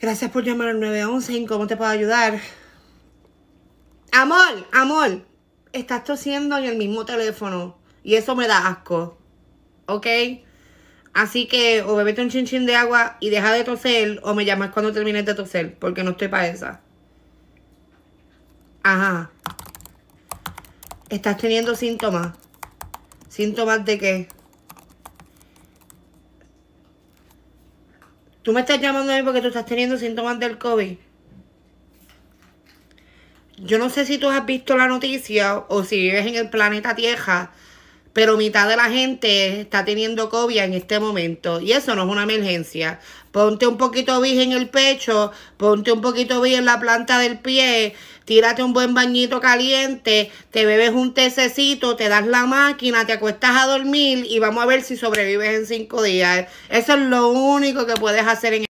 Gracias por llamar al 911. cómo te puedo ayudar? Amor, amor. Estás tosiendo en el mismo teléfono. Y eso me da asco. ¿Ok? Así que o bebete un chinchín de agua y deja de toser o me llamas cuando termines de toser. Porque no estoy para esa. Ajá. Estás teniendo síntomas. ¿Síntomas de qué? Tú me estás llamando a mí porque tú estás teniendo síntomas del COVID. Yo no sé si tú has visto la noticia o si vives en el planeta Tierra pero mitad de la gente está teniendo COVID en este momento y eso no es una emergencia. Ponte un poquito virgen en el pecho, ponte un poquito bis en la planta del pie, tírate un buen bañito caliente, te bebes un tececito, te das la máquina, te acuestas a dormir y vamos a ver si sobrevives en cinco días. Eso es lo único que puedes hacer en